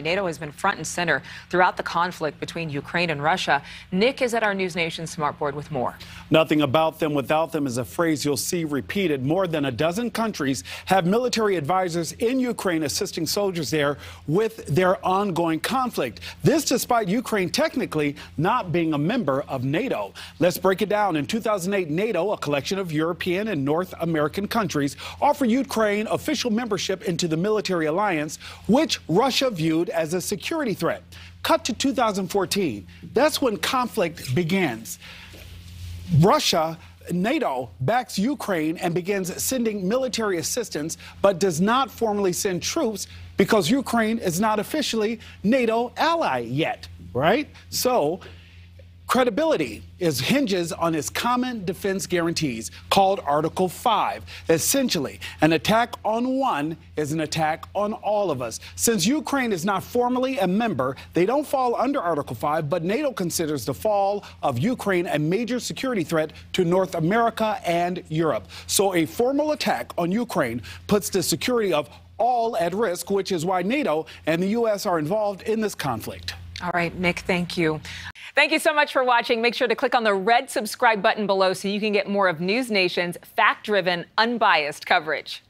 NATO has been front and center throughout the conflict between Ukraine and Russia. Nick is at our News Nation Smartboard with more. Nothing about them without them is a phrase you'll see repeated. More than a dozen countries have military advisors in Ukraine assisting soldiers there with their ongoing conflict. This despite Ukraine technically not being a member of NATO. Let's break it down. In 2008, NATO, a collection of European and North American countries, offered Ukraine official membership into the military alliance, which Russia viewed as a security threat. Cut to 2014. That's when conflict begins. Russia NATO backs Ukraine and begins sending military assistance, but does not formally send troops because Ukraine is not officially NATO ally yet, right? So Credibility is hinges on its common defense guarantees called Article 5. Essentially, an attack on one is an attack on all of us. Since Ukraine is not formally a member, they don't fall under Article 5, but NATO considers the fall of Ukraine a major security threat to North America and Europe. So a formal attack on Ukraine puts the security of all at risk, which is why NATO and the U.S. are involved in this conflict. All right, Nick, thank you. Thank you so much for watching. Make sure to click on the red subscribe button below so you can get more of News Nation's fact driven, unbiased coverage.